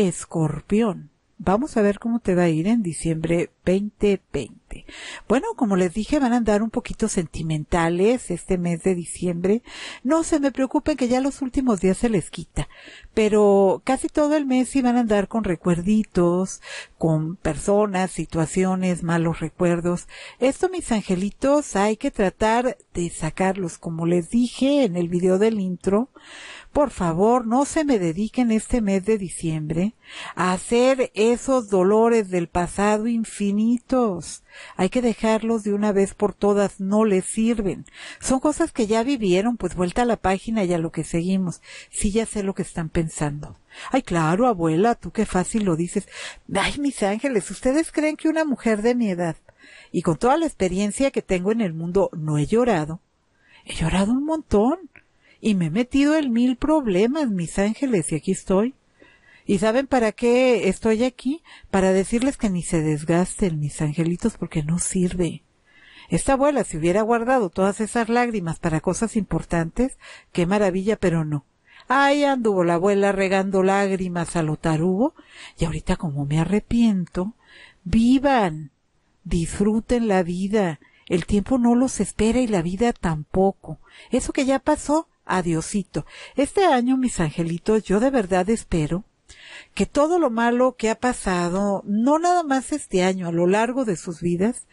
escorpión. Vamos a ver cómo te va a ir en diciembre 2020. Bueno, como les dije, van a andar un poquito sentimentales este mes de diciembre. No se me preocupen que ya los últimos días se les quita, pero casi todo el mes iban van a andar con recuerditos, con personas, situaciones, malos recuerdos. Esto, mis angelitos, hay que tratar de sacarlos, como les dije en el video del intro por favor no se me dediquen este mes de diciembre a hacer esos dolores del pasado infinitos. Hay que dejarlos de una vez por todas, no les sirven. Son cosas que ya vivieron, pues vuelta a la página y a lo que seguimos. Sí, ya sé lo que están pensando. Ay, claro, abuela, tú qué fácil lo dices. Ay, mis ángeles, ¿ustedes creen que una mujer de mi edad y con toda la experiencia que tengo en el mundo no he llorado? He llorado un montón y me he metido en mil problemas, mis ángeles, y aquí estoy. ¿Y saben para qué estoy aquí? Para decirles que ni se desgasten, mis angelitos, porque no sirve. Esta abuela, si hubiera guardado todas esas lágrimas para cosas importantes, qué maravilla, pero no. Ahí anduvo la abuela regando lágrimas a lo tarugo, y ahorita como me arrepiento, vivan, disfruten la vida, el tiempo no los espera y la vida tampoco. Eso que ya pasó, adiosito Este año, mis angelitos, yo de verdad espero que todo lo malo que ha pasado, no nada más este año, a lo largo de sus vidas,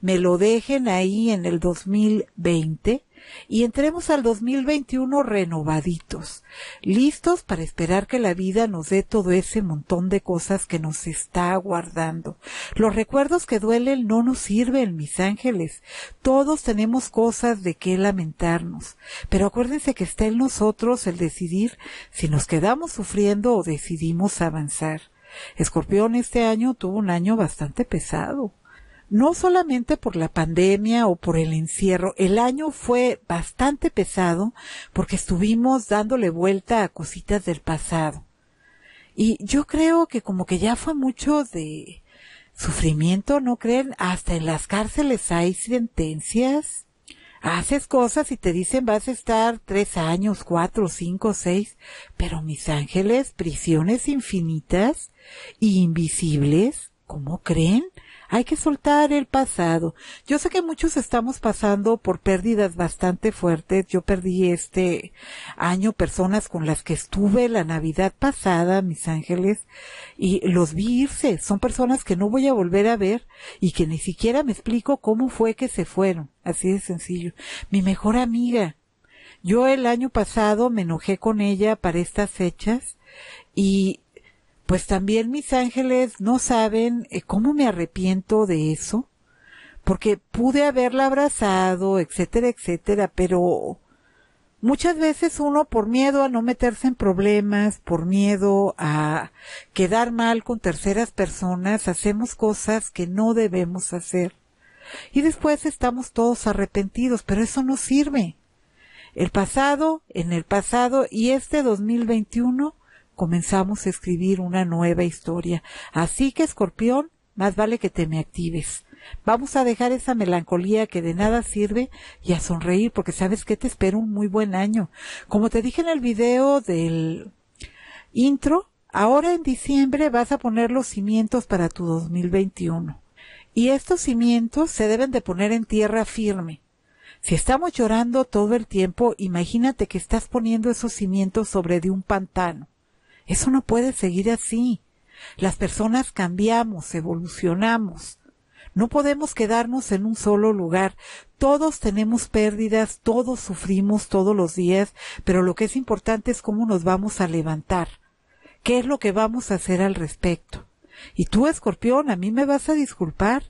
me lo dejen ahí en el 2020 y entremos al 2021 renovaditos, listos para esperar que la vida nos dé todo ese montón de cosas que nos está aguardando. Los recuerdos que duelen no nos sirven, mis ángeles. Todos tenemos cosas de qué lamentarnos, pero acuérdense que está en nosotros el decidir si nos quedamos sufriendo o decidimos avanzar. Escorpión este año tuvo un año bastante pesado no solamente por la pandemia o por el encierro, el año fue bastante pesado porque estuvimos dándole vuelta a cositas del pasado. Y yo creo que como que ya fue mucho de sufrimiento, ¿no creen? Hasta en las cárceles hay sentencias. Haces cosas y te dicen vas a estar tres años, cuatro, cinco, seis, pero mis ángeles, prisiones infinitas e invisibles, ¿cómo creen? Hay que soltar el pasado. Yo sé que muchos estamos pasando por pérdidas bastante fuertes. Yo perdí este año personas con las que estuve la Navidad pasada, mis ángeles, y los vi irse. Son personas que no voy a volver a ver y que ni siquiera me explico cómo fue que se fueron. Así de sencillo. Mi mejor amiga. Yo el año pasado me enojé con ella para estas fechas y pues también mis ángeles no saben eh, cómo me arrepiento de eso, porque pude haberla abrazado, etcétera, etcétera, pero muchas veces uno por miedo a no meterse en problemas, por miedo a quedar mal con terceras personas, hacemos cosas que no debemos hacer. Y después estamos todos arrepentidos, pero eso no sirve. El pasado, en el pasado y este 2021 comenzamos a escribir una nueva historia. Así que, escorpión, más vale que te me actives. Vamos a dejar esa melancolía que de nada sirve y a sonreír porque sabes que te espero un muy buen año. Como te dije en el video del intro, ahora en diciembre vas a poner los cimientos para tu 2021. Y estos cimientos se deben de poner en tierra firme. Si estamos llorando todo el tiempo, imagínate que estás poniendo esos cimientos sobre de un pantano. Eso no puede seguir así. Las personas cambiamos, evolucionamos. No podemos quedarnos en un solo lugar. Todos tenemos pérdidas, todos sufrimos todos los días, pero lo que es importante es cómo nos vamos a levantar. ¿Qué es lo que vamos a hacer al respecto? Y tú, escorpión, a mí me vas a disculpar,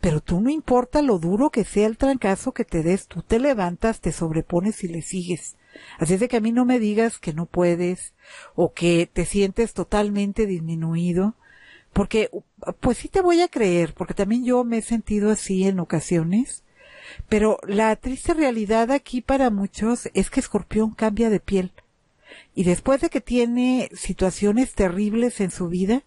pero tú no importa lo duro que sea el trancazo que te des, tú te levantas, te sobrepones y le sigues. Así es de que a mí no me digas que no puedes o que te sientes totalmente disminuido, porque pues sí te voy a creer, porque también yo me he sentido así en ocasiones, pero la triste realidad aquí para muchos es que Escorpión cambia de piel y después de que tiene situaciones terribles en su vida,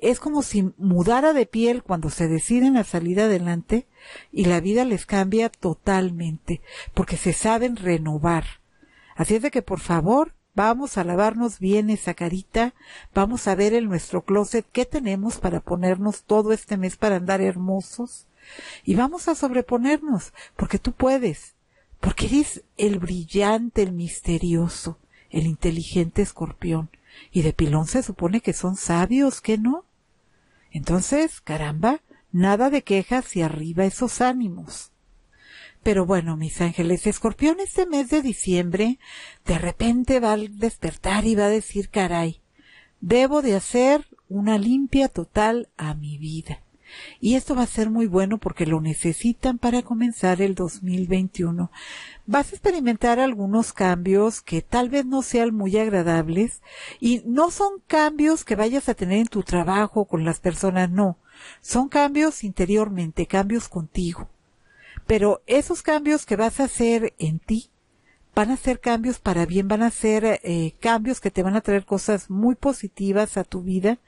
es como si mudara de piel cuando se deciden a salir adelante y la vida les cambia totalmente, porque se saben renovar Así es de que por favor vamos a lavarnos bien esa carita, vamos a ver en nuestro closet qué tenemos para ponernos todo este mes para andar hermosos y vamos a sobreponernos porque tú puedes, porque eres el brillante, el misterioso, el inteligente escorpión y de pilón se supone que son sabios, ¿qué no? Entonces, caramba, nada de quejas y arriba esos ánimos. Pero bueno, mis ángeles, escorpión este mes de diciembre de repente va a despertar y va a decir, caray, debo de hacer una limpia total a mi vida. Y esto va a ser muy bueno porque lo necesitan para comenzar el 2021. Vas a experimentar algunos cambios que tal vez no sean muy agradables y no son cambios que vayas a tener en tu trabajo con las personas, no. Son cambios interiormente, cambios contigo pero esos cambios que vas a hacer en ti van a ser cambios para bien, van a ser eh, cambios que te van a traer cosas muy positivas a tu vida.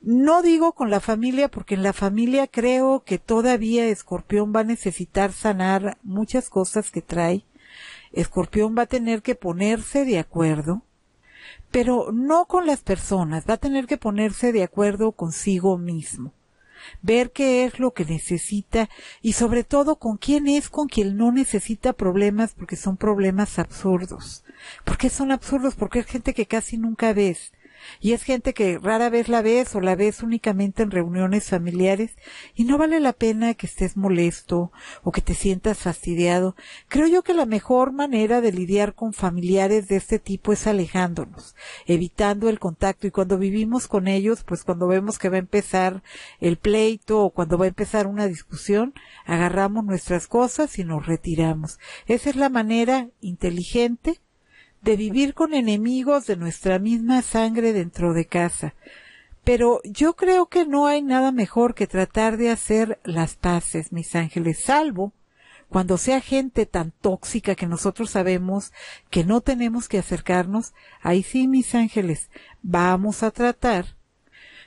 No digo con la familia, porque en la familia creo que todavía Escorpión va a necesitar sanar muchas cosas que trae. Escorpión va a tener que ponerse de acuerdo, pero no con las personas, va a tener que ponerse de acuerdo consigo mismo ver qué es lo que necesita y sobre todo con quién es con quien no necesita problemas porque son problemas absurdos. ¿Por qué son absurdos? Porque es gente que casi nunca ves y es gente que rara vez la ves o la ves únicamente en reuniones familiares y no vale la pena que estés molesto o que te sientas fastidiado. Creo yo que la mejor manera de lidiar con familiares de este tipo es alejándonos, evitando el contacto y cuando vivimos con ellos, pues cuando vemos que va a empezar el pleito o cuando va a empezar una discusión, agarramos nuestras cosas y nos retiramos. Esa es la manera inteligente de vivir con enemigos de nuestra misma sangre dentro de casa. Pero yo creo que no hay nada mejor que tratar de hacer las paces, mis ángeles, salvo cuando sea gente tan tóxica que nosotros sabemos que no tenemos que acercarnos, ahí sí, mis ángeles, vamos a tratar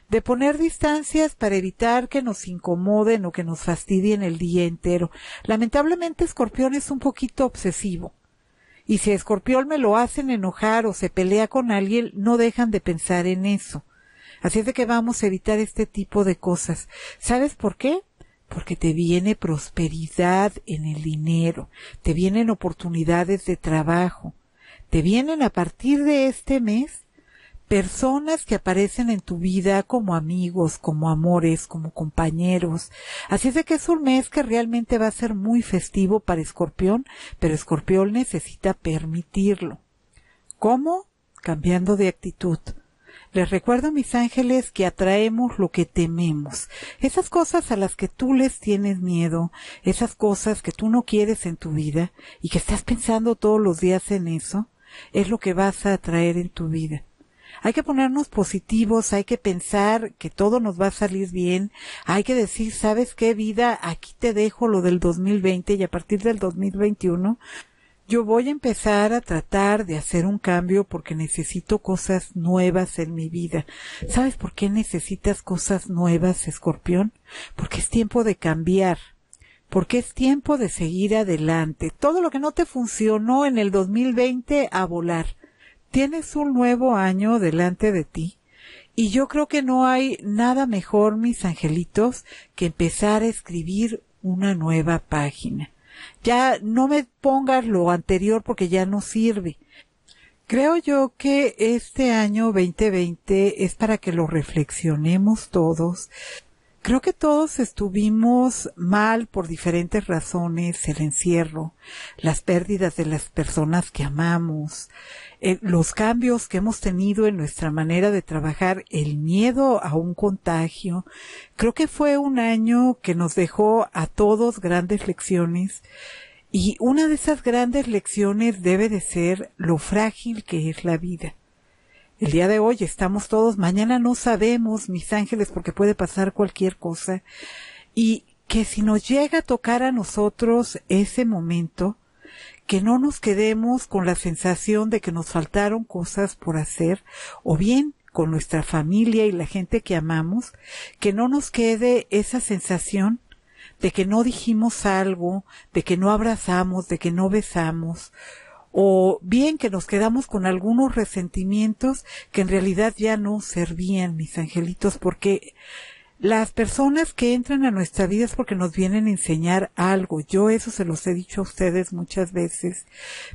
de poner distancias para evitar que nos incomoden o que nos fastidien el día entero. Lamentablemente, Escorpión es un poquito obsesivo. Y si a Escorpión me lo hacen enojar o se pelea con alguien, no dejan de pensar en eso. Así es de que vamos a evitar este tipo de cosas. ¿Sabes por qué? porque te viene prosperidad en el dinero, te vienen oportunidades de trabajo, te vienen a partir de este mes personas que aparecen en tu vida como amigos, como amores, como compañeros. Así es de que es un mes que realmente va a ser muy festivo para Escorpión, pero Escorpión necesita permitirlo. ¿Cómo? Cambiando de actitud. Les recuerdo, mis ángeles, que atraemos lo que tememos. Esas cosas a las que tú les tienes miedo, esas cosas que tú no quieres en tu vida y que estás pensando todos los días en eso, es lo que vas a atraer en tu vida. Hay que ponernos positivos, hay que pensar que todo nos va a salir bien, hay que decir, ¿sabes qué vida? Aquí te dejo lo del 2020 y a partir del 2021 yo voy a empezar a tratar de hacer un cambio porque necesito cosas nuevas en mi vida. ¿Sabes por qué necesitas cosas nuevas, escorpión? Porque es tiempo de cambiar. Porque es tiempo de seguir adelante. Todo lo que no te funcionó en el 2020 a volar tienes un nuevo año delante de ti y yo creo que no hay nada mejor, mis angelitos, que empezar a escribir una nueva página. Ya no me pongas lo anterior porque ya no sirve. Creo yo que este año 2020 es para que lo reflexionemos todos, Creo que todos estuvimos mal por diferentes razones, el encierro, las pérdidas de las personas que amamos, eh, los cambios que hemos tenido en nuestra manera de trabajar, el miedo a un contagio. Creo que fue un año que nos dejó a todos grandes lecciones y una de esas grandes lecciones debe de ser lo frágil que es la vida. El día de hoy estamos todos, mañana no sabemos, mis ángeles, porque puede pasar cualquier cosa. Y que si nos llega a tocar a nosotros ese momento, que no nos quedemos con la sensación de que nos faltaron cosas por hacer, o bien con nuestra familia y la gente que amamos, que no nos quede esa sensación de que no dijimos algo, de que no abrazamos, de que no besamos, o bien que nos quedamos con algunos resentimientos que en realidad ya no servían, mis angelitos, porque las personas que entran a nuestra vida es porque nos vienen a enseñar algo. Yo eso se los he dicho a ustedes muchas veces.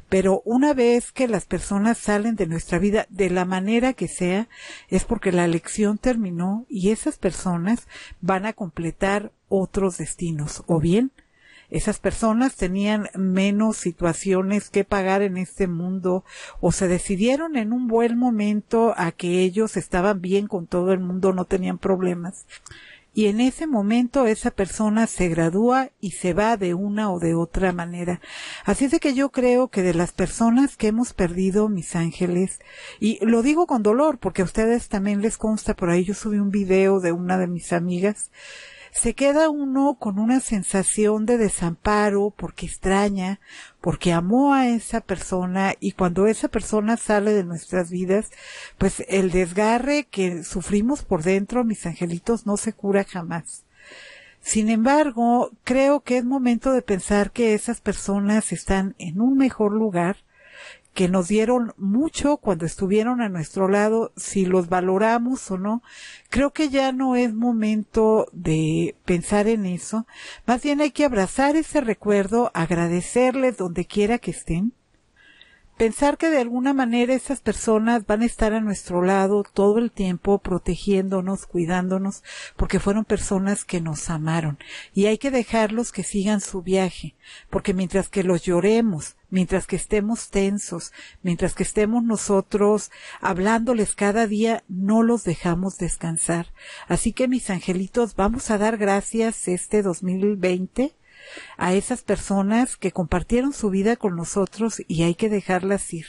Pero una vez que las personas salen de nuestra vida de la manera que sea, es porque la lección terminó y esas personas van a completar otros destinos. O bien esas personas tenían menos situaciones que pagar en este mundo o se decidieron en un buen momento a que ellos estaban bien con todo el mundo, no tenían problemas. Y en ese momento esa persona se gradúa y se va de una o de otra manera. Así es de que yo creo que de las personas que hemos perdido, mis ángeles, y lo digo con dolor porque a ustedes también les consta, por ahí yo subí un video de una de mis amigas se queda uno con una sensación de desamparo porque extraña, porque amó a esa persona y cuando esa persona sale de nuestras vidas, pues el desgarre que sufrimos por dentro, mis angelitos, no se cura jamás. Sin embargo, creo que es momento de pensar que esas personas están en un mejor lugar, que nos dieron mucho cuando estuvieron a nuestro lado, si los valoramos o no. Creo que ya no es momento de pensar en eso. Más bien hay que abrazar ese recuerdo, agradecerles donde quiera que estén pensar que de alguna manera esas personas van a estar a nuestro lado todo el tiempo protegiéndonos, cuidándonos, porque fueron personas que nos amaron. Y hay que dejarlos que sigan su viaje, porque mientras que los lloremos, mientras que estemos tensos, mientras que estemos nosotros hablándoles cada día, no los dejamos descansar. Así que mis angelitos, vamos a dar gracias este 2020 a esas personas que compartieron su vida con nosotros y hay que dejarlas ir.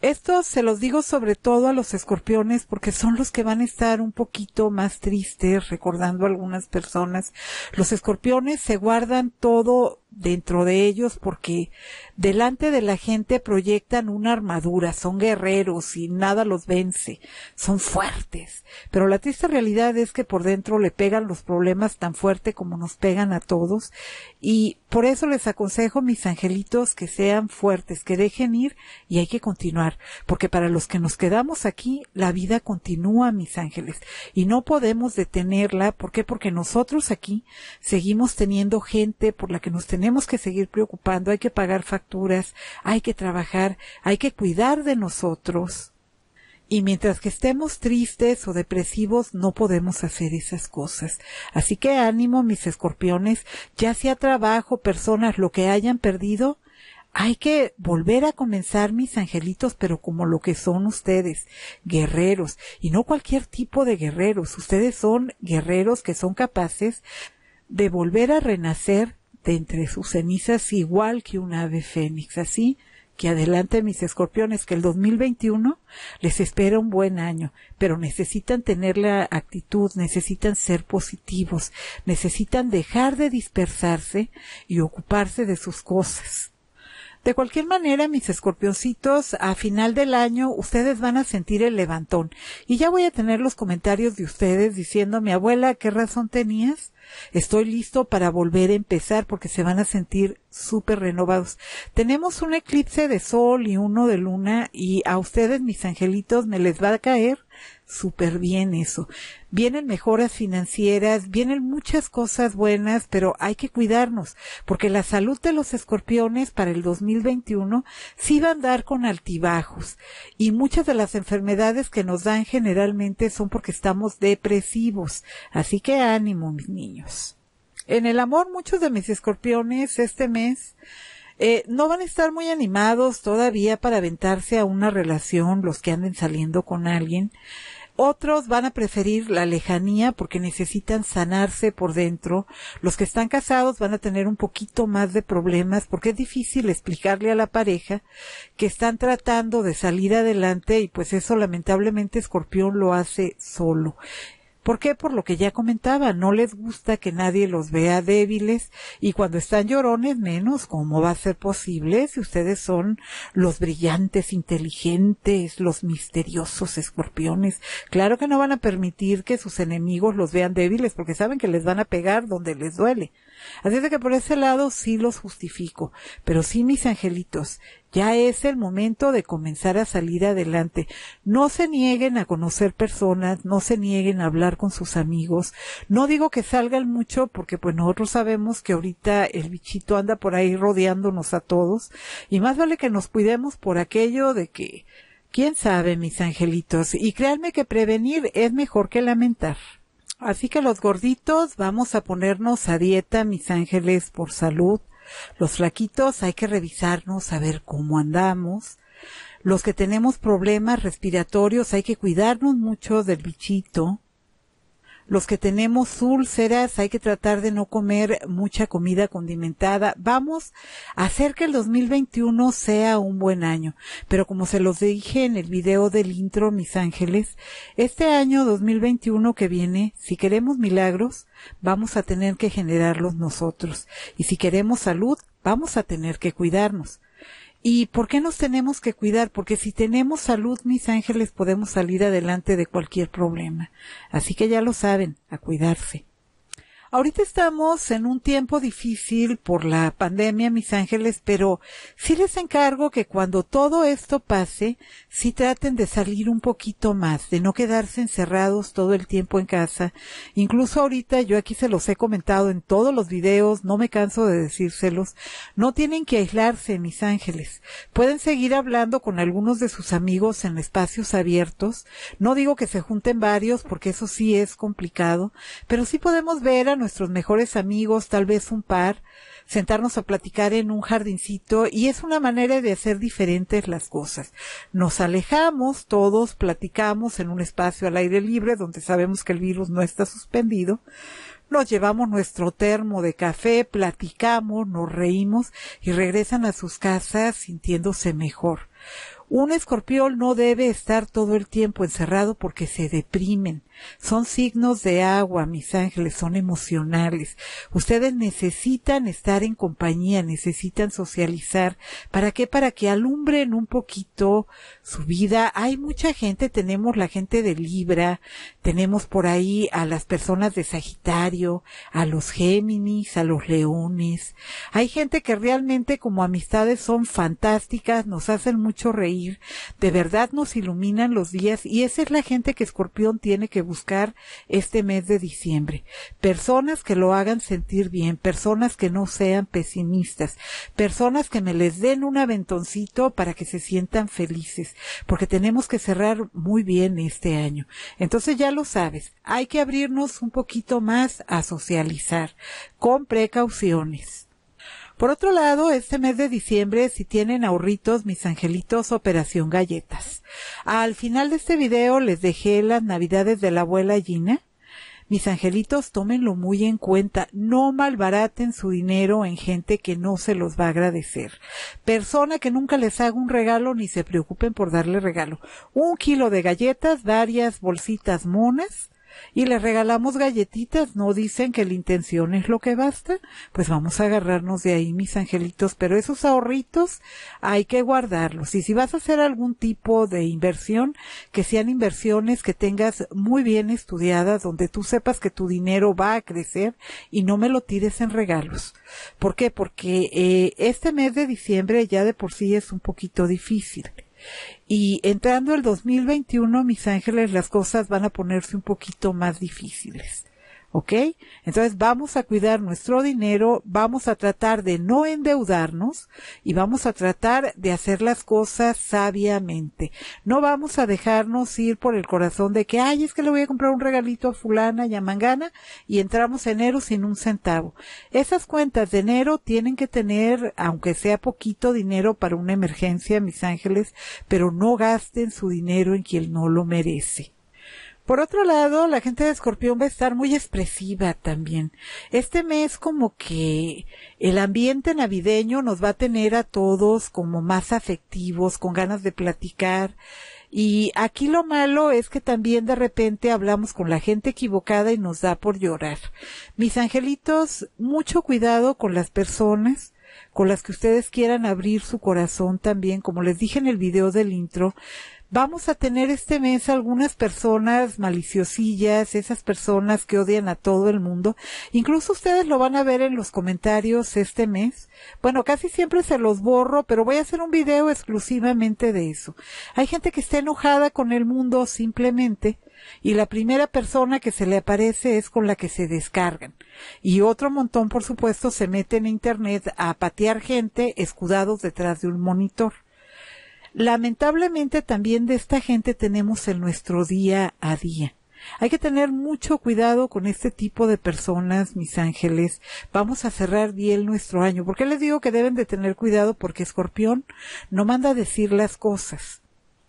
Esto se los digo sobre todo a los escorpiones porque son los que van a estar un poquito más tristes, recordando algunas personas. Los escorpiones se guardan todo dentro de ellos porque delante de la gente proyectan una armadura, son guerreros y nada los vence, son fuertes, pero la triste realidad es que por dentro le pegan los problemas tan fuerte como nos pegan a todos y por eso les aconsejo mis angelitos que sean fuertes, que dejen ir y hay que continuar, porque para los que nos quedamos aquí la vida continúa, mis ángeles, y no podemos detenerla, ¿por Porque nosotros aquí seguimos teniendo gente por la que nos tenemos tenemos que seguir preocupando, hay que pagar facturas, hay que trabajar, hay que cuidar de nosotros. Y mientras que estemos tristes o depresivos, no podemos hacer esas cosas. Así que ánimo, mis escorpiones, ya sea trabajo, personas, lo que hayan perdido, hay que volver a comenzar, mis angelitos, pero como lo que son ustedes, guerreros, y no cualquier tipo de guerreros. Ustedes son guerreros que son capaces de volver a renacer de entre sus cenizas igual que un ave fénix. Así que adelante mis escorpiones, que el 2021 les espera un buen año, pero necesitan tener la actitud, necesitan ser positivos, necesitan dejar de dispersarse y ocuparse de sus cosas. De cualquier manera, mis escorpioncitos, a final del año ustedes van a sentir el levantón. Y ya voy a tener los comentarios de ustedes diciendo, mi abuela, ¿qué razón tenías? Estoy listo para volver a empezar porque se van a sentir súper renovados. Tenemos un eclipse de sol y uno de luna y a ustedes, mis angelitos, me les va a caer súper bien eso. Vienen mejoras financieras, vienen muchas cosas buenas, pero hay que cuidarnos, porque la salud de los escorpiones para el 2021 sí va a andar con altibajos. Y muchas de las enfermedades que nos dan generalmente son porque estamos depresivos. Así que ánimo, mis niños. En el amor, muchos de mis escorpiones este mes eh, no van a estar muy animados todavía para aventarse a una relación los que anden saliendo con alguien. Otros van a preferir la lejanía porque necesitan sanarse por dentro. Los que están casados van a tener un poquito más de problemas porque es difícil explicarle a la pareja que están tratando de salir adelante y pues eso lamentablemente Escorpión lo hace solo. ¿Por qué? Por lo que ya comentaba, no les gusta que nadie los vea débiles y cuando están llorones menos, ¿cómo va a ser posible si ustedes son los brillantes, inteligentes, los misteriosos escorpiones? Claro que no van a permitir que sus enemigos los vean débiles porque saben que les van a pegar donde les duele. Así es que por ese lado sí los justifico, pero sí mis angelitos, ya es el momento de comenzar a salir adelante. No se nieguen a conocer personas, no se nieguen a hablar con sus amigos. No digo que salgan mucho porque pues nosotros sabemos que ahorita el bichito anda por ahí rodeándonos a todos y más vale que nos cuidemos por aquello de que quién sabe mis angelitos y créanme que prevenir es mejor que lamentar. Así que los gorditos vamos a ponernos a dieta, mis ángeles, por salud. Los flaquitos hay que revisarnos a ver cómo andamos. Los que tenemos problemas respiratorios hay que cuidarnos mucho del bichito. Los que tenemos úlceras hay que tratar de no comer mucha comida condimentada. Vamos a hacer que el 2021 sea un buen año. Pero como se los dije en el video del intro, mis ángeles, este año 2021 que viene, si queremos milagros, vamos a tener que generarlos nosotros. Y si queremos salud, vamos a tener que cuidarnos. ¿Y por qué nos tenemos que cuidar? Porque si tenemos salud, mis ángeles, podemos salir adelante de cualquier problema. Así que ya lo saben, a cuidarse. Ahorita estamos en un tiempo difícil por la pandemia, mis ángeles, pero sí les encargo que cuando todo esto pase, sí traten de salir un poquito más, de no quedarse encerrados todo el tiempo en casa. Incluso ahorita yo aquí se los he comentado en todos los videos, no me canso de decírselos, no tienen que aislarse, mis ángeles. Pueden seguir hablando con algunos de sus amigos en espacios abiertos. No digo que se junten varios porque eso sí es complicado, pero sí podemos ver a nuestros mejores amigos, tal vez un par, sentarnos a platicar en un jardincito y es una manera de hacer diferentes las cosas. Nos alejamos todos, platicamos en un espacio al aire libre donde sabemos que el virus no está suspendido, nos llevamos nuestro termo de café, platicamos, nos reímos y regresan a sus casas sintiéndose mejor. Un escorpión no debe estar todo el tiempo encerrado porque se deprimen. Son signos de agua, mis ángeles, son emocionales. Ustedes necesitan estar en compañía, necesitan socializar. ¿Para qué? Para que alumbren un poquito su vida. Hay mucha gente, tenemos la gente de Libra, tenemos por ahí a las personas de Sagitario, a los Géminis, a los Leones. Hay gente que realmente como amistades son fantásticas, nos hacen mucho reír, de verdad nos iluminan los días y esa es la gente que Escorpión tiene que buscar este mes de diciembre. Personas que lo hagan sentir bien, personas que no sean pesimistas, personas que me les den un aventoncito para que se sientan felices, porque tenemos que cerrar muy bien este año. Entonces ya lo sabes, hay que abrirnos un poquito más a socializar, con precauciones. Por otro lado, este mes de diciembre, si tienen ahorritos, mis angelitos, Operación Galletas. Al final de este video les dejé las navidades de la abuela Gina. Mis angelitos, tómenlo muy en cuenta. No malbaraten su dinero en gente que no se los va a agradecer. Persona que nunca les haga un regalo ni se preocupen por darle regalo. Un kilo de galletas, varias bolsitas monas, y les regalamos galletitas, no dicen que la intención es lo que basta, pues vamos a agarrarnos de ahí, mis angelitos, pero esos ahorritos hay que guardarlos. Y si vas a hacer algún tipo de inversión, que sean inversiones que tengas muy bien estudiadas, donde tú sepas que tu dinero va a crecer y no me lo tires en regalos. ¿Por qué? Porque eh, este mes de diciembre ya de por sí es un poquito difícil. Y entrando el 2021, mis ángeles, las cosas van a ponerse un poquito más difíciles. ¿Ok? Entonces vamos a cuidar nuestro dinero, vamos a tratar de no endeudarnos y vamos a tratar de hacer las cosas sabiamente. No vamos a dejarnos ir por el corazón de que, ay, es que le voy a comprar un regalito a fulana y a mangana y entramos enero sin un centavo. Esas cuentas de enero tienen que tener, aunque sea poquito dinero para una emergencia, mis ángeles, pero no gasten su dinero en quien no lo merece. Por otro lado, la gente de Escorpión va a estar muy expresiva también. Este mes como que el ambiente navideño nos va a tener a todos como más afectivos, con ganas de platicar. Y aquí lo malo es que también de repente hablamos con la gente equivocada y nos da por llorar. Mis angelitos, mucho cuidado con las personas con las que ustedes quieran abrir su corazón también, como les dije en el video del intro, vamos a tener este mes algunas personas maliciosillas, esas personas que odian a todo el mundo. Incluso ustedes lo van a ver en los comentarios este mes. Bueno, casi siempre se los borro, pero voy a hacer un video exclusivamente de eso. Hay gente que está enojada con el mundo simplemente y la primera persona que se le aparece es con la que se descargan. Y otro montón, por supuesto, se mete en Internet a patear gente escudados detrás de un monitor. Lamentablemente también de esta gente tenemos en nuestro día a día. Hay que tener mucho cuidado con este tipo de personas, mis ángeles. Vamos a cerrar bien nuestro año. ¿Por qué les digo que deben de tener cuidado? Porque Escorpión no manda a decir las cosas.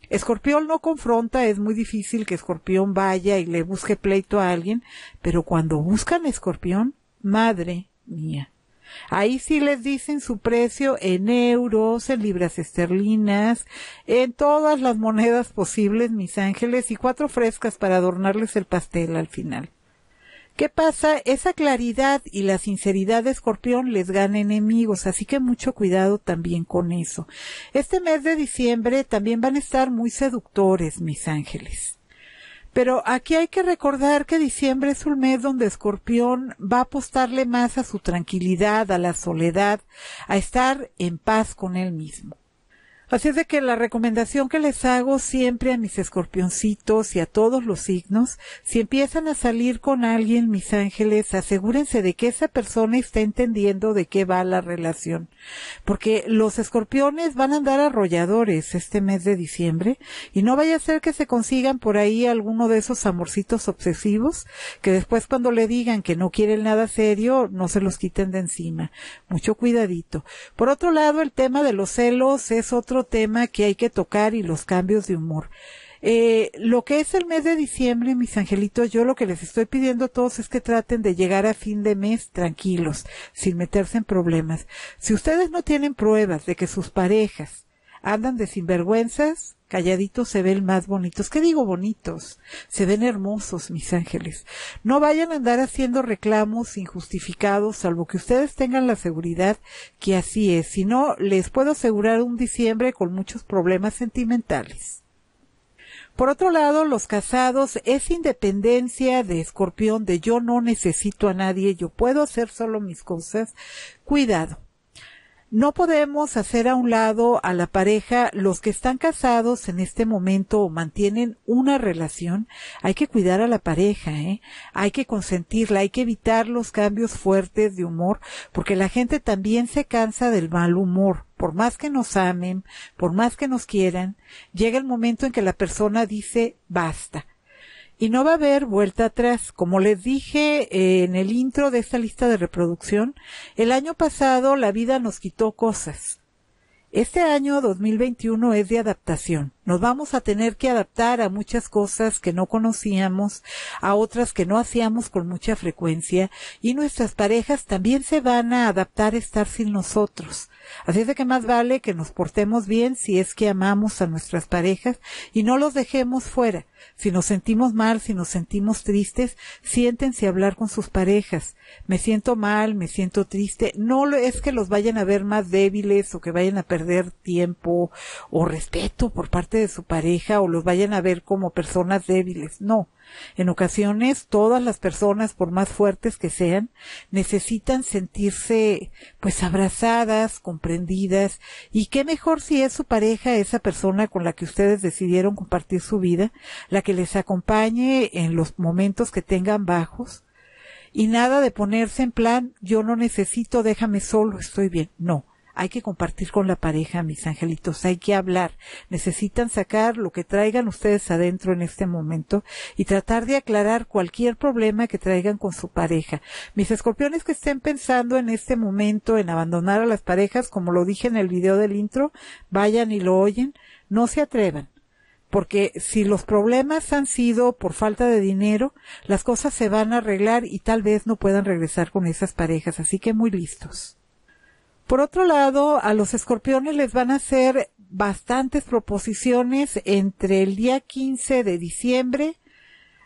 Escorpión no confronta, es muy difícil que Escorpión vaya y le busque pleito a alguien, pero cuando buscan Escorpión, madre mía. Ahí sí les dicen su precio en euros, en libras esterlinas, en todas las monedas posibles, mis ángeles, y cuatro frescas para adornarles el pastel al final. ¿Qué pasa? Esa claridad y la sinceridad de Escorpión les gana enemigos, así que mucho cuidado también con eso. Este mes de diciembre también van a estar muy seductores, mis ángeles. Pero aquí hay que recordar que diciembre es un mes donde Escorpión va a apostarle más a su tranquilidad, a la soledad, a estar en paz con él mismo. Así es de que la recomendación que les hago siempre a mis escorpioncitos y a todos los signos, si empiezan a salir con alguien, mis ángeles, asegúrense de que esa persona está entendiendo de qué va la relación. Porque los escorpiones van a andar arrolladores este mes de diciembre y no vaya a ser que se consigan por ahí alguno de esos amorcitos obsesivos que después cuando le digan que no quieren nada serio, no se los quiten de encima. Mucho cuidadito. Por otro lado, el tema de los celos es otro tema que hay que tocar y los cambios de humor. Eh, lo que es el mes de diciembre, mis angelitos, yo lo que les estoy pidiendo a todos es que traten de llegar a fin de mes tranquilos, sin meterse en problemas. Si ustedes no tienen pruebas de que sus parejas andan de sinvergüenzas, calladitos se ven más bonitos. ¿Qué digo bonitos? Se ven hermosos, mis ángeles. No vayan a andar haciendo reclamos injustificados, salvo que ustedes tengan la seguridad que así es. Si no, les puedo asegurar un diciembre con muchos problemas sentimentales. Por otro lado, los casados, es independencia de escorpión, de yo no necesito a nadie, yo puedo hacer solo mis cosas. Cuidado no podemos hacer a un lado a la pareja. Los que están casados en este momento o mantienen una relación, hay que cuidar a la pareja, ¿eh? hay que consentirla, hay que evitar los cambios fuertes de humor, porque la gente también se cansa del mal humor. Por más que nos amen, por más que nos quieran, llega el momento en que la persona dice basta y no va a haber vuelta atrás. Como les dije eh, en el intro de esta lista de reproducción, el año pasado la vida nos quitó cosas. Este año 2021 es de adaptación. Nos vamos a tener que adaptar a muchas cosas que no conocíamos, a otras que no hacíamos con mucha frecuencia y nuestras parejas también se van a adaptar a estar sin nosotros. Así es de que más vale que nos portemos bien si es que amamos a nuestras parejas y no los dejemos fuera. Si nos sentimos mal, si nos sentimos tristes, siéntense a hablar con sus parejas. Me siento mal, me siento triste. No es que los vayan a ver más débiles o que vayan a perder tiempo o respeto por parte de su pareja o los vayan a ver como personas débiles. No. En ocasiones todas las personas, por más fuertes que sean, necesitan sentirse pues abrazadas, comprendidas y qué mejor si es su pareja esa persona con la que ustedes decidieron compartir su vida, la que les acompañe en los momentos que tengan bajos y nada de ponerse en plan yo no necesito, déjame solo, estoy bien. No hay que compartir con la pareja, mis angelitos, hay que hablar. Necesitan sacar lo que traigan ustedes adentro en este momento y tratar de aclarar cualquier problema que traigan con su pareja. Mis escorpiones que estén pensando en este momento en abandonar a las parejas, como lo dije en el video del intro, vayan y lo oyen, no se atrevan porque si los problemas han sido por falta de dinero, las cosas se van a arreglar y tal vez no puedan regresar con esas parejas, así que muy listos. Por otro lado, a los escorpiones les van a hacer bastantes proposiciones entre el día 15 de diciembre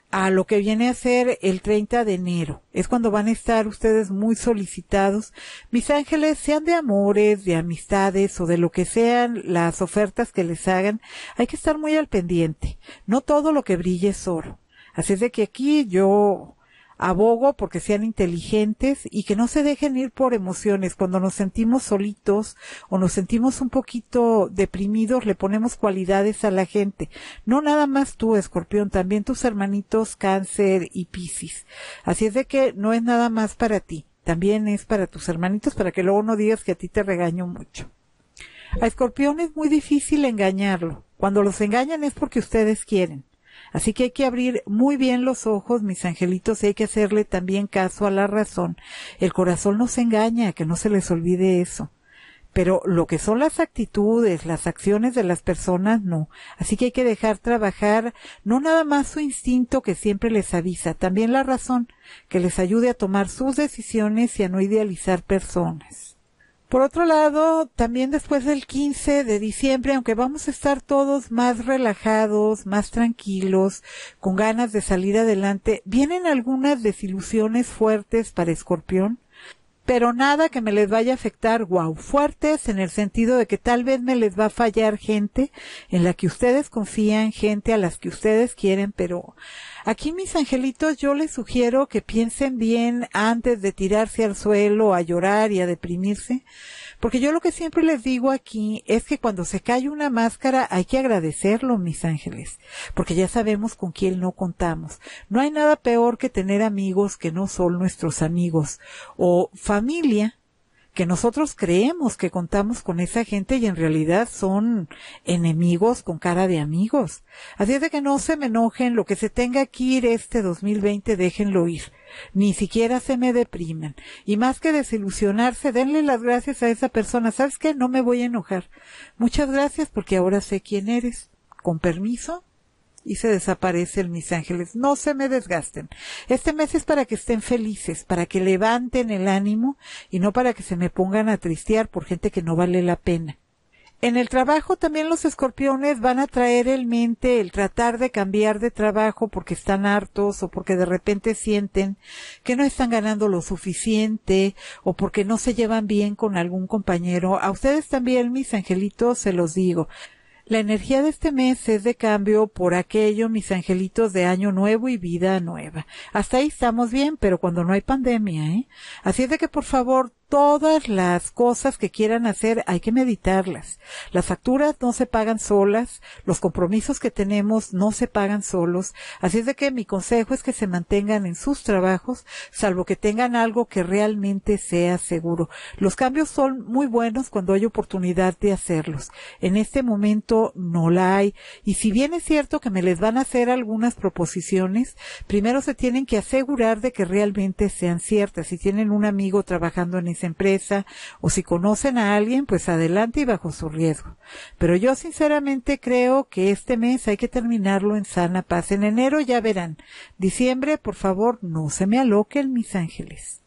a lo que viene a ser el 30 de enero. Es cuando van a estar ustedes muy solicitados. Mis ángeles, sean de amores, de amistades o de lo que sean las ofertas que les hagan, hay que estar muy al pendiente. No todo lo que brille es oro. Así es de que aquí yo abogo porque sean inteligentes y que no se dejen ir por emociones. Cuando nos sentimos solitos o nos sentimos un poquito deprimidos, le ponemos cualidades a la gente. No nada más tú, escorpión, también tus hermanitos cáncer y piscis. Así es de que no es nada más para ti, también es para tus hermanitos para que luego no digas que a ti te regaño mucho. A escorpión es muy difícil engañarlo. Cuando los engañan es porque ustedes quieren. Así que hay que abrir muy bien los ojos, mis angelitos, y hay que hacerle también caso a la razón. El corazón nos engaña, que no se les olvide eso. Pero lo que son las actitudes, las acciones de las personas, no. Así que hay que dejar trabajar no nada más su instinto que siempre les avisa, también la razón que les ayude a tomar sus decisiones y a no idealizar personas. Por otro lado, también después del 15 de diciembre, aunque vamos a estar todos más relajados, más tranquilos, con ganas de salir adelante, vienen algunas desilusiones fuertes para Escorpión pero nada que me les vaya a afectar, wow, fuertes en el sentido de que tal vez me les va a fallar gente en la que ustedes confían, gente a las que ustedes quieren, pero aquí mis angelitos yo les sugiero que piensen bien antes de tirarse al suelo, a llorar y a deprimirse, porque yo lo que siempre les digo aquí es que cuando se cae una máscara hay que agradecerlo, mis ángeles, porque ya sabemos con quién no contamos. No hay nada peor que tener amigos que no son nuestros amigos o familia que nosotros creemos que contamos con esa gente y en realidad son enemigos con cara de amigos. Así es de que no se me enojen, lo que se tenga que ir este 2020 déjenlo ir. Ni siquiera se me deprimen. Y más que desilusionarse, denle las gracias a esa persona. ¿Sabes qué? No me voy a enojar. Muchas gracias porque ahora sé quién eres. Con permiso, y se desaparecen mis ángeles. No se me desgasten. Este mes es para que estén felices, para que levanten el ánimo y no para que se me pongan a tristear por gente que no vale la pena. En el trabajo también los escorpiones van a traer el mente el tratar de cambiar de trabajo porque están hartos o porque de repente sienten que no están ganando lo suficiente o porque no se llevan bien con algún compañero. A ustedes también, mis angelitos, se los digo. La energía de este mes es de cambio por aquello, mis angelitos de año nuevo y vida nueva. Hasta ahí estamos bien, pero cuando no hay pandemia, ¿eh? Así es de que por favor todas las cosas que quieran hacer hay que meditarlas. Las facturas no se pagan solas, los compromisos que tenemos no se pagan solos, así es de que mi consejo es que se mantengan en sus trabajos, salvo que tengan algo que realmente sea seguro. Los cambios son muy buenos cuando hay oportunidad de hacerlos. En este momento no la hay, y si bien es cierto que me les van a hacer algunas proposiciones, primero se tienen que asegurar de que realmente sean ciertas. Si tienen un amigo trabajando en empresa o si conocen a alguien, pues adelante y bajo su riesgo. Pero yo sinceramente creo que este mes hay que terminarlo en sana paz. En enero ya verán. Diciembre, por favor, no se me aloquen mis ángeles.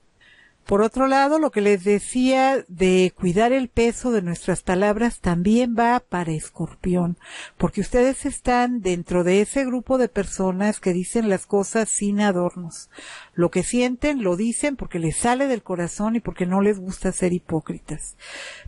Por otro lado, lo que les decía de cuidar el peso de nuestras palabras también va para escorpión, porque ustedes están dentro de ese grupo de personas que dicen las cosas sin adornos. Lo que sienten lo dicen porque les sale del corazón y porque no les gusta ser hipócritas.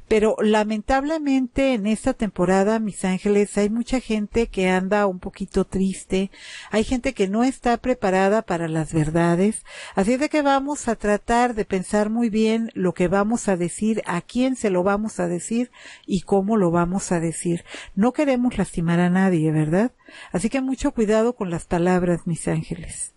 Pero lamentablemente en esta temporada, mis ángeles, hay mucha gente que anda un poquito triste, hay gente que no está preparada para las verdades, así de que vamos a tratar de pensar muy bien lo que vamos a decir, a quién se lo vamos a decir y cómo lo vamos a decir. No queremos lastimar a nadie, ¿verdad? Así que mucho cuidado con las palabras, mis ángeles.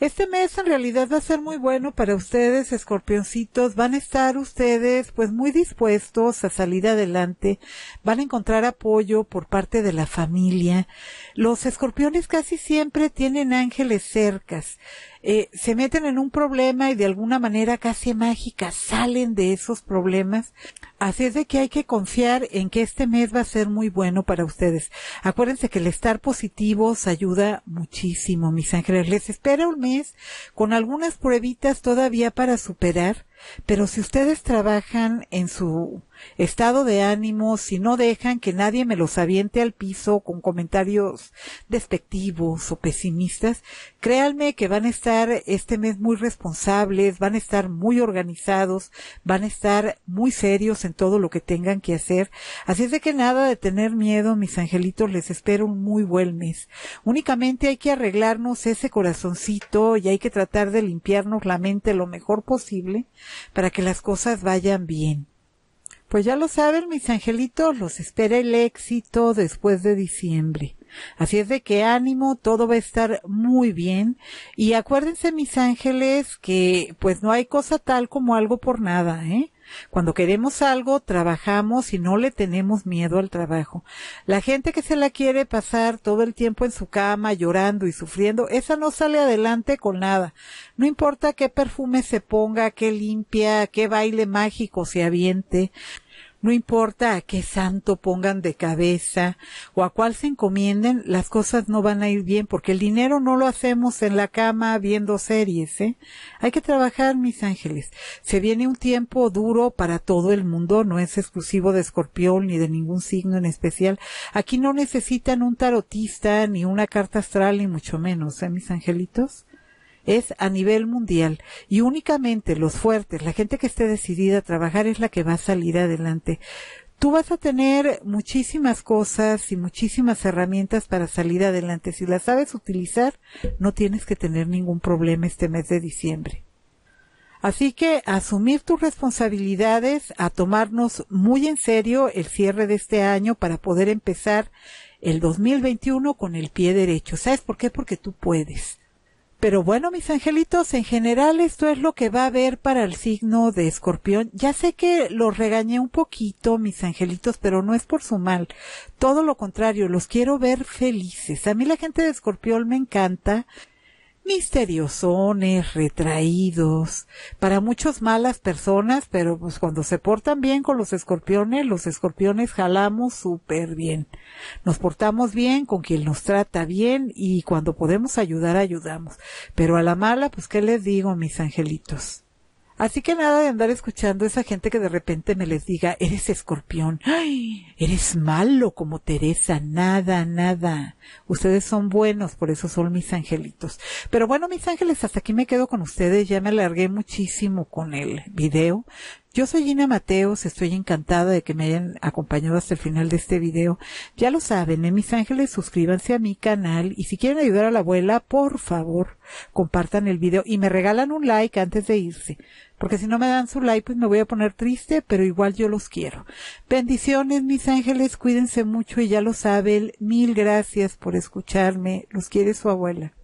Este mes en realidad va a ser muy bueno para ustedes, escorpioncitos. Van a estar ustedes pues muy dispuestos a salir adelante. Van a encontrar apoyo por parte de la familia. Los escorpiones casi siempre tienen ángeles cercas. Eh, se meten en un problema y de alguna manera casi mágica salen de esos problemas. Así es de que hay que confiar en que este mes va a ser muy bueno para ustedes. Acuérdense que el estar positivos ayuda muchísimo, mis ángeles. Les espera un mes con algunas pruebitas todavía para superar, pero si ustedes trabajan en su estado de ánimo si no dejan que nadie me los aviente al piso con comentarios despectivos o pesimistas. Créanme que van a estar este mes muy responsables, van a estar muy organizados, van a estar muy serios en todo lo que tengan que hacer. Así es de que nada de tener miedo, mis angelitos, les espero un muy buen mes. Únicamente hay que arreglarnos ese corazoncito y hay que tratar de limpiarnos la mente lo mejor posible para que las cosas vayan bien. Pues ya lo saben, mis angelitos, los espera el éxito después de diciembre. Así es de que ánimo, todo va a estar muy bien. Y acuérdense, mis ángeles, que pues no hay cosa tal como algo por nada, ¿eh? Cuando queremos algo, trabajamos y no le tenemos miedo al trabajo. La gente que se la quiere pasar todo el tiempo en su cama, llorando y sufriendo, esa no sale adelante con nada. No importa qué perfume se ponga, qué limpia, qué baile mágico se aviente, no importa a qué santo pongan de cabeza o a cuál se encomienden, las cosas no van a ir bien porque el dinero no lo hacemos en la cama viendo series, ¿eh? Hay que trabajar, mis ángeles. Se viene un tiempo duro para todo el mundo, no es exclusivo de Escorpión ni de ningún signo en especial. Aquí no necesitan un tarotista ni una carta astral ni mucho menos, ¿eh, mis angelitos? es a nivel mundial y únicamente los fuertes, la gente que esté decidida a trabajar es la que va a salir adelante. Tú vas a tener muchísimas cosas y muchísimas herramientas para salir adelante. Si las sabes utilizar, no tienes que tener ningún problema este mes de diciembre. Así que asumir tus responsabilidades, a tomarnos muy en serio el cierre de este año para poder empezar el 2021 con el pie derecho. ¿Sabes por qué? Porque tú puedes. Pero bueno, mis angelitos, en general esto es lo que va a haber para el signo de escorpión. Ya sé que los regañé un poquito, mis angelitos, pero no es por su mal. Todo lo contrario, los quiero ver felices. A mí la gente de escorpión me encanta misteriosones, retraídos, para muchas malas personas, pero pues cuando se portan bien con los escorpiones, los escorpiones jalamos súper bien. Nos portamos bien con quien nos trata bien y cuando podemos ayudar, ayudamos. Pero a la mala, pues qué les digo, mis angelitos. Así que nada de andar escuchando a esa gente que de repente me les diga, eres escorpión, Ay, eres malo como Teresa, nada, nada. Ustedes son buenos, por eso son mis angelitos. Pero bueno, mis ángeles, hasta aquí me quedo con ustedes, ya me alargué muchísimo con el video. Yo soy Gina Mateos, estoy encantada de que me hayan acompañado hasta el final de este video. Ya lo saben, ¿eh? Mis Ángeles suscríbanse a mi canal y si quieren ayudar a la abuela, por favor, compartan el video y me regalan un like antes de irse porque si no me dan su like, pues me voy a poner triste, pero igual yo los quiero. Bendiciones, mis ángeles, cuídense mucho y ya lo saben. Mil gracias por escucharme. Los quiere su abuela.